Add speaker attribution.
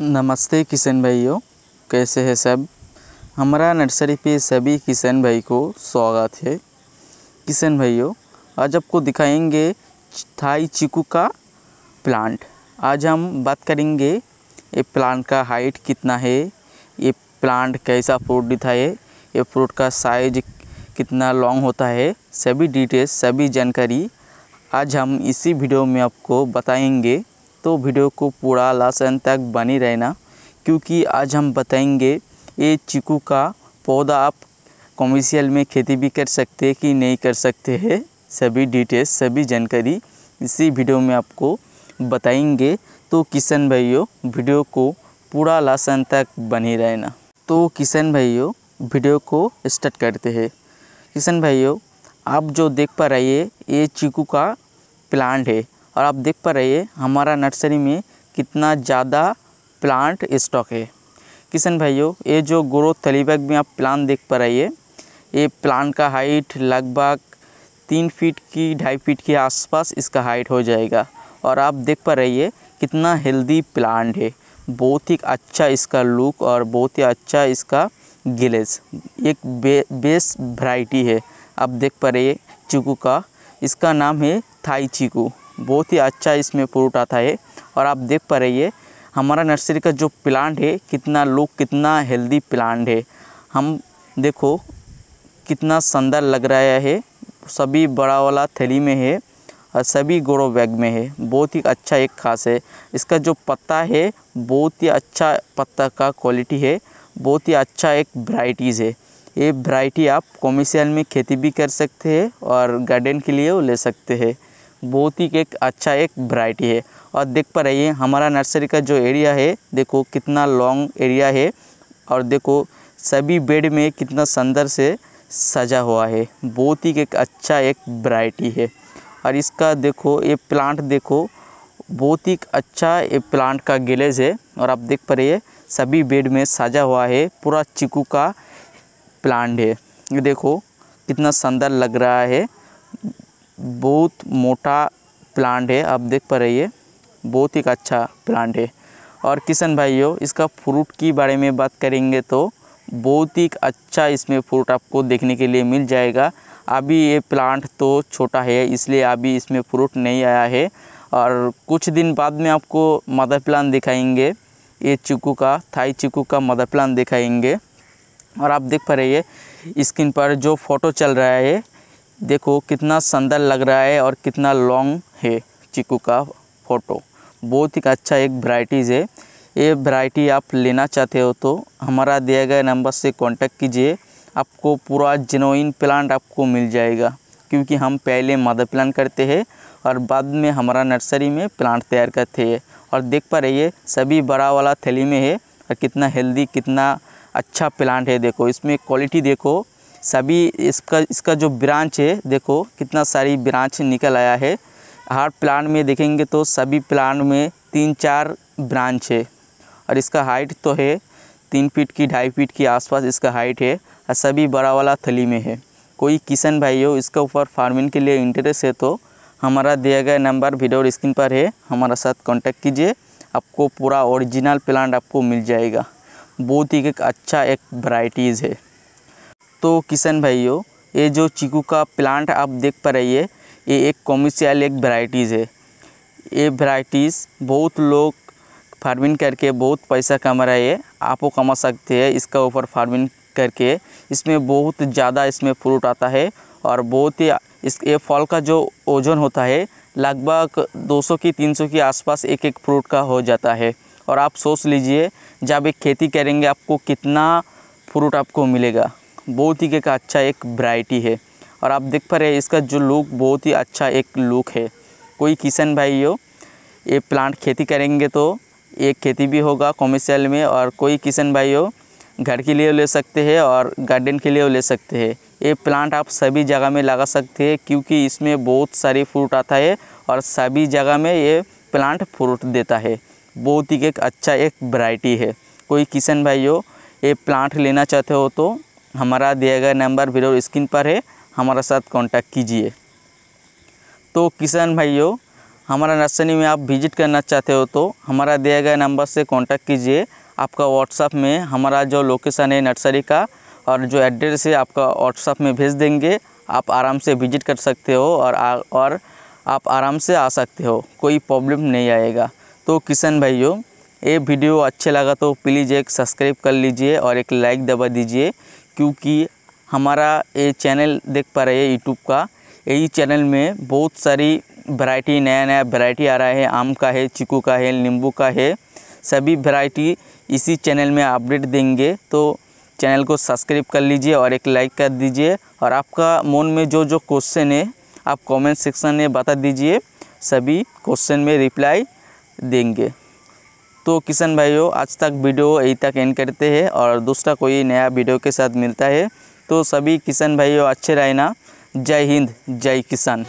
Speaker 1: नमस्ते किशन भाइयों कैसे हैं सब हमारा नर्सरी पे सभी किशन भाई को स्वागत है किशन भाइयों आज आपको दिखाएंगे थाई चीकू का प्लांट आज हम बात करेंगे ये प्लांट का हाइट कितना है ये प्लांट कैसा फ्रूट दिखा है ये फ्रूट का साइज कितना लॉन्ग होता है सभी डिटेल्स सभी जानकारी आज हम इसी वीडियो में आपको बताएंगे तो वीडियो को पूरा लास्ट एंड तक बनी रहना क्योंकि आज हम बताएंगे ये चीकू का पौधा आप कॉमर्शियल में खेती भी कर सकते हैं कि नहीं कर सकते हैं सभी डिटेल्स सभी जानकारी इसी वीडियो में आपको बताएंगे तो किशन भाइयों वीडियो को पूरा लास्ट एंड तक बनी रहना तो किशन भाइयों वीडियो को स्टार्ट करते हैं किशन भाइयों आप जो देख पा रहे ये चीकू का प्लांट है और आप देख पा रहे हमारा नर्सरी में कितना ज़्यादा प्लांट स्टॉक है किशन भाइयों ये जो ग्रोथ थलीबैग में आप प्लान देख पा रही है ये प्लान का हाइट लगभग तीन फीट की ढाई फीट के आसपास इसका हाइट हो जाएगा और आप देख पा रही है कितना हेल्दी प्लांट है बहुत ही अच्छा इसका लुक और बहुत ही अच्छा इसका गिलेज एक बे, बेस्ट वैरायटी है आप देख पा रही है चीकू का इसका नाम है थाई चीकू बहुत ही अच्छा इसमें फ्रूट आता है और आप देख पा रही है हमारा नर्सरी का जो प्लांट है कितना लुक कितना हेल्दी प्लांट है हम देखो कितना सुंदर लग रहा है सभी बड़ा वाला थैली में है और सभी गोड़ो बैग में है बहुत ही अच्छा एक खास है इसका जो पत्ता है बहुत ही अच्छा पत्ता का क्वालिटी है बहुत ही अच्छा एक वराइटीज़ है ये वराइटी आप कॉमर्शियल में खेती भी कर सकते हैं और गार्डन के लिए ले सकते हैं बहुत ही एक अच्छा एक वैरायटी है और देख पा रही है हमारा नर्सरी का जो एरिया है देखो कितना लॉन्ग एरिया है और देखो सभी बेड में कितना सुंदर से सजा हुआ है बहुत ही एक अच्छा एक वैरायटी है और इसका देखो ये प्लांट देखो बहुत ही अच्छा ये प्लांट का गिलेज है और आप देख पा रही है सभी बेड में सजा हुआ है पूरा चिकू का प्लांट है ये देखो कितना सुंदर लग रहा है बहुत मोटा प्लांट है आप देख पा रही है बहुत ही अच्छा प्लांट है और किशन भाइयों इसका फ्रूट की बारे में बात करेंगे तो बहुत ही अच्छा इसमें फ्रूट आपको देखने के लिए मिल जाएगा अभी ये प्लांट तो छोटा है इसलिए अभी इसमें फ्रूट नहीं आया है और कुछ दिन बाद में आपको मदर प्लान दिखाएंगे ये चीकू का थाई चिकू का मदर प्लान दिखाएंगे और आप देख पा रहे हैं स्क्रीन पर जो फ़ोटो चल रहा है देखो कितना सुंदर लग रहा है और कितना लॉन्ग है चिकू का फ़ोटो बहुत ही अच्छा एक वराइटीज़ है ये वराइटी आप लेना चाहते हो तो हमारा दिया गया नंबर से कांटेक्ट कीजिए आपको पूरा जेनोइन प्लांट आपको मिल जाएगा क्योंकि हम पहले मदर प्लान करते हैं और बाद में हमारा नर्सरी में प्लांट तैयार करते हैं और देख पा रही है सभी बड़ा वाला थैली में है और कितना हेल्दी कितना अच्छा प्लांट है देखो इसमें क्वालिटी देखो सभी इसका इसका जो ब्रांच है देखो कितना सारी ब्रांच निकल आया है हर प्लांट में देखेंगे तो सभी प्लांट में तीन चार ब्रांच है और इसका हाइट तो है तीन फीट की ढाई फीट के आसपास इसका हाइट है और सभी बड़ा वाला थली में है कोई किसान भाई हो इसके ऊपर फार्मिंग के लिए इंटरेस्ट है तो हमारा दिया गया नंबर वीडियो स्क्रीन पर है हमारा साथ कांटेक्ट कीजिए आपको पूरा ओरिजिनल प्लांट आपको मिल जाएगा बहुत ही एक अच्छा एक वराइटीज़ है दोस्तों किशन भाइयों ये जो चीकू का प्लांट आप देख पा रही है ये एक कॉमर्शियल एक वैराइटीज़ है ये वैराइटीज़ बहुत लोग फार्मिंग करके बहुत पैसा कमा रहे हैं आप वो कमा सकते हैं इसका ऊपर फार्मिंग करके इसमें बहुत ज़्यादा इसमें फ्रूट आता है और बहुत ही इस ये फल का जो ओजन होता है लगभग 200 की 300 के आसपास एक एक फ्रूट का हो जाता है और आप सोच लीजिए जब एक खेती करेंगे आपको कितना फ्रूट आपको मिलेगा बहुत ही एक अच्छा एक वैरायटी है और आप देख पा रहे हैं इसका जो लुक बहुत ही अच्छा एक लुक है कोई किसान भाई हो ये प्लांट खेती करेंगे तो एक खेती भी होगा कॉमर्शियल में और कोई किसान भाई हो घर के लिए ले सकते हैं और गार्डन के लिए ले सकते हैं ये प्लांट आप सभी जगह में लगा सकते हैं क्योंकि इसमें बहुत सारे फ्रूट आता है और सभी जगह में ये प्लांट फ्रूट देता है बहुत ही एक अच्छा एक वैरायटी है कोई किसान भाई हो ये प्लांट लेना चाहते हो तो हमारा दिया गया नंबर वीडियो स्क्रीन पर है हमारा साथ कांटेक्ट कीजिए तो किसान भाइयों हमारा नर्सरी में आप विजिट करना चाहते हो तो हमारा दिया गया नंबर से कांटेक्ट कीजिए आपका व्हाट्सअप में हमारा जो लोकेशन है नर्सरी का और जो एड्रेस है आपका व्हाट्सअप में भेज देंगे आप आराम से विजिट कर सकते हो और आ, और आप आराम से आ सकते हो कोई प्रॉब्लम नहीं आएगा तो किसान भाइयों ये वीडियो अच्छे लगा तो प्लीज़ एक सब्सक्राइब कर लीजिए और एक लाइक दबा दीजिए क्योंकि हमारा ये चैनल देख पा रहे हैं यूट्यूब का यही चैनल में बहुत सारी वैरायटी नया नया वैरायटी आ रहा है आम का है चीकू का है नींबू का है सभी वैरायटी इसी चैनल में अपडेट देंगे तो चैनल को सब्सक्राइब कर लीजिए और एक लाइक कर दीजिए और आपका मन में जो जो क्वेश्चन है आप कमेंट सेक्शन में बता दीजिए सभी क्वेश्चन में रिप्लाई देंगे तो किसान भाइयों आज तक वीडियो यहीं तक एंड करते हैं और दूसरा कोई नया वीडियो के साथ मिलता है तो सभी किसान भाइयों अच्छे रहना जय हिंद जय किसान